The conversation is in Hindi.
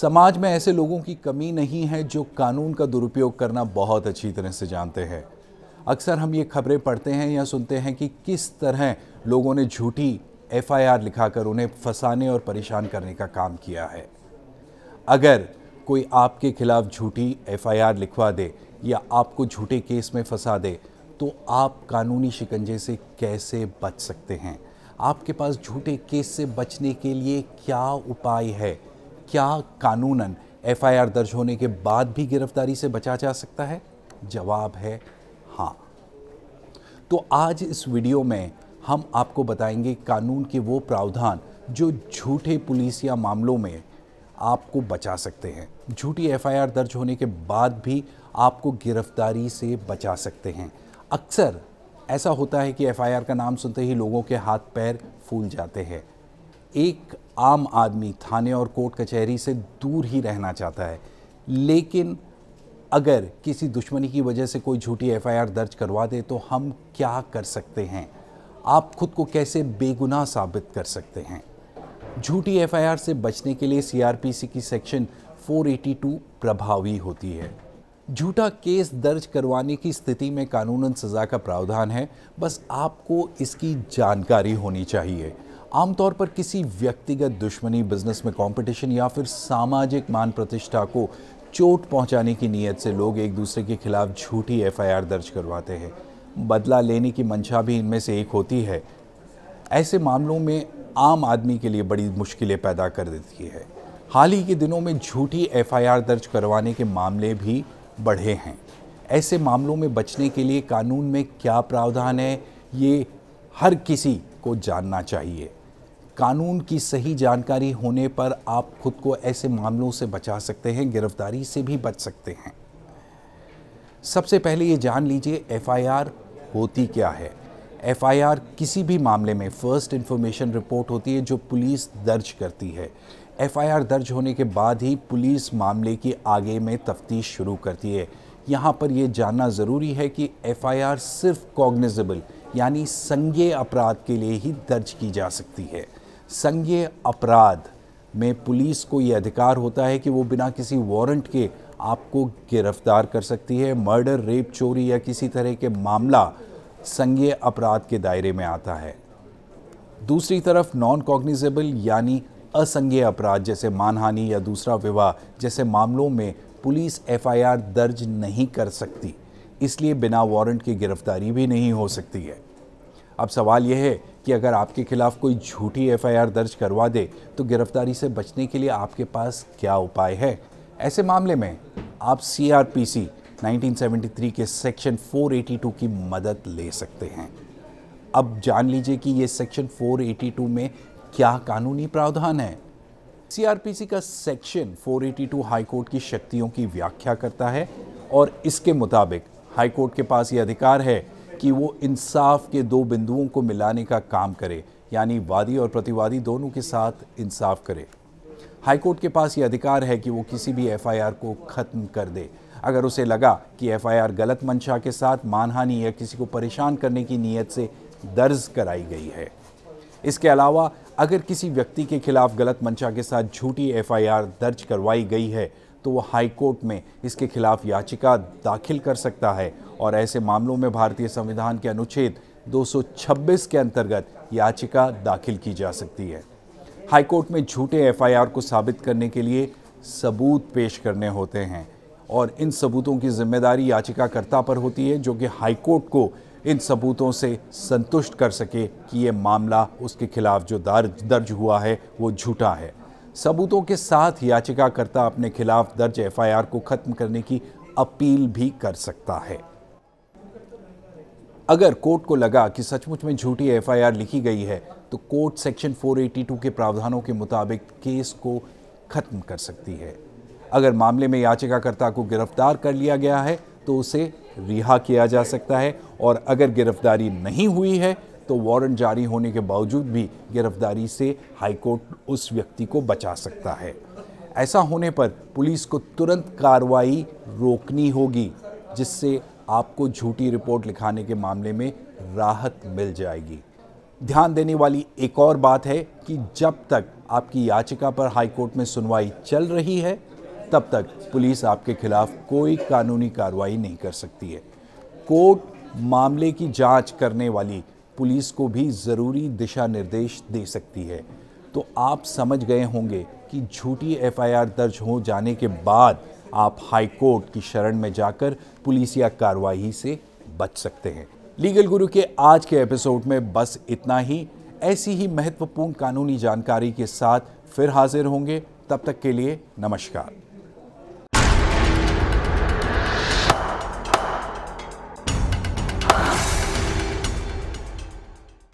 समाज में ऐसे लोगों की कमी नहीं है जो कानून का दुरुपयोग करना बहुत अच्छी तरह से जानते हैं अक्सर हम ये खबरें पढ़ते हैं या सुनते हैं कि किस तरह लोगों ने झूठी एफआईआर लिखाकर उन्हें फंसाने और परेशान करने का काम किया है अगर कोई आपके खिलाफ झूठी एफआईआर लिखवा दे या आपको झूठे केस में फंसा दे तो आप कानूनी शिकंजे से कैसे बच सकते हैं आपके पास झूठे केस से बचने के लिए क्या उपाय है क्या कानूनन एफआईआर दर्ज होने के बाद भी गिरफ्तारी से बचा जा सकता है जवाब है हाँ तो आज इस वीडियो में हम आपको बताएंगे कानून के वो प्रावधान जो झूठे पुलिस या मामलों में आपको बचा सकते हैं झूठी एफआईआर दर्ज होने के बाद भी आपको गिरफ्तारी से बचा सकते हैं अक्सर ऐसा होता है कि एफआईआर का नाम सुनते ही लोगों के हाथ पैर फूल जाते हैं एक आम आदमी थाने और कोर्ट कचहरी से दूर ही रहना चाहता है लेकिन अगर किसी दुश्मनी की वजह से कोई झूठी एफआईआर दर्ज करवा दे तो हम क्या कर सकते हैं आप खुद को कैसे बेगुनाह साबित कर सकते हैं झूठी एफआईआर से बचने के लिए सीआरपीसी की सेक्शन 482 प्रभावी होती है झूठा केस दर्ज करवाने की स्थिति में कानूनन सज़ा का प्रावधान है बस आपको इसकी जानकारी होनी चाहिए आमतौर पर किसी व्यक्तिगत दुश्मनी बिजनेस में कंपटीशन या फिर सामाजिक मान प्रतिष्ठा को चोट पहुंचाने की नीयत से लोग एक दूसरे के खिलाफ झूठी एफआईआर दर्ज करवाते हैं बदला लेने की मंशा भी इनमें से एक होती है ऐसे मामलों में आम आदमी के लिए बड़ी मुश्किलें पैदा कर देती है हाल ही के दिनों में झूठी एफआईआर दर्ज करवाने के मामले भी बढ़े हैं ऐसे मामलों में बचने के लिए कानून में क्या प्रावधान है ये हर किसी को जानना चाहिए कानून की सही जानकारी होने पर आप खुद को ऐसे मामलों से बचा सकते हैं गिरफ्तारी से भी बच सकते हैं सबसे पहले ये जान लीजिए एफआईआर होती क्या है एफआईआर किसी भी मामले में फ़र्स्ट इन्फॉर्मेशन रिपोर्ट होती है जो पुलिस दर्ज करती है एफआईआर दर्ज होने के बाद ही पुलिस मामले की आगे में तफ्तीश शुरू करती है यहाँ पर यह जानना ज़रूरी है कि एफआईआर सिर्फ कॉग्निजेबल यानी संज्ञेय अपराध के लिए ही दर्ज की जा सकती है संज्ञेय अपराध में पुलिस को ये अधिकार होता है कि वो बिना किसी वारंट के आपको गिरफ्तार कर सकती है मर्डर रेप चोरी या किसी तरह के मामला संज्ञेय अपराध के दायरे में आता है दूसरी तरफ नॉन कॉग्निजेबल यानी असंज्ञेय अपराध जैसे मानहानि या दूसरा विवाह जैसे मामलों में पुलिस एफआईआर दर्ज नहीं कर सकती इसलिए बिना वारंट की गिरफ्तारी भी नहीं हो सकती है अब सवाल यह है कि अगर आपके खिलाफ कोई झूठी एफआईआर दर्ज करवा दे तो गिरफ्तारी से बचने के लिए आपके पास क्या उपाय है ऐसे मामले में आप सीआरपीसी 1973 के सेक्शन 482 की मदद ले सकते हैं अब जान लीजिए कि ये सेक्शन 482 में क्या कानूनी प्रावधान है सीआरपीसी का सेक्शन 482 हाईकोर्ट की शक्तियों की व्याख्या करता है और इसके मुताबिक हाईकोर्ट के पास ये अधिकार है कि वो इंसाफ के दो बिंदुओं को मिलाने का काम करे यानी वादी और प्रतिवादी दोनों के साथ इंसाफ करे हाईकोर्ट के पास ये अधिकार है कि वो किसी भी एफआईआर को ख़त्म कर दे अगर उसे लगा कि एफआईआर गलत मंशा के साथ मानहानि या किसी को परेशान करने की नीयत से दर्ज कराई गई है इसके अलावा अगर किसी व्यक्ति के खिलाफ गलत मंशा के साथ झूठी एफआईआर दर्ज करवाई गई है तो वो हाई कोर्ट में इसके खिलाफ याचिका दाखिल कर सकता है और ऐसे मामलों में भारतीय संविधान के अनुच्छेद 226 के अंतर्गत याचिका दाखिल की जा सकती है हाईकोर्ट में झूठे एफआईआर को साबित करने के लिए सबूत पेश करने होते हैं और इन सबूतों की जिम्मेदारी याचिकाकर्ता पर होती है जो कि हाईकोर्ट को इन सबूतों से संतुष्ट कर सके कि ये मामला उसके खिलाफ जो दर्ज दर्ज हुआ है वो झूठा है सबूतों के साथ याचिकाकर्ता अपने खिलाफ दर्ज एफआईआर को खत्म करने की अपील भी कर सकता है अगर कोर्ट को लगा कि सचमुच में झूठी एफआईआर लिखी गई है तो कोर्ट सेक्शन 482 के प्रावधानों के मुताबिक केस को खत्म कर सकती है अगर मामले में याचिकाकर्ता को गिरफ्तार कर लिया गया है तो उसे रिहा किया जा सकता है और अगर गिरफ्तारी नहीं हुई है तो वारंट जारी होने के बावजूद भी गिरफ्तारी से हाईकोर्ट उस व्यक्ति को बचा सकता है ऐसा होने पर पुलिस को तुरंत कार्रवाई रोकनी होगी जिससे आपको झूठी रिपोर्ट लिखाने के मामले में राहत मिल जाएगी ध्यान देने वाली एक और बात है कि जब तक आपकी याचिका पर हाईकोर्ट में सुनवाई चल रही है तब तक पुलिस आपके खिलाफ कोई कानूनी कार्रवाई नहीं कर सकती है कोर्ट मामले की जांच करने वाली पुलिस को भी ज़रूरी दिशा निर्देश दे सकती है तो आप समझ गए होंगे कि झूठी एफआईआर दर्ज हो जाने के बाद आप हाई कोर्ट की शरण में जाकर पुलिस या कार्रवाई से बच सकते हैं लीगल गुरु के आज के एपिसोड में बस इतना ही ऐसी ही महत्वपूर्ण कानूनी जानकारी के साथ फिर हाजिर होंगे तब तक के लिए नमस्कार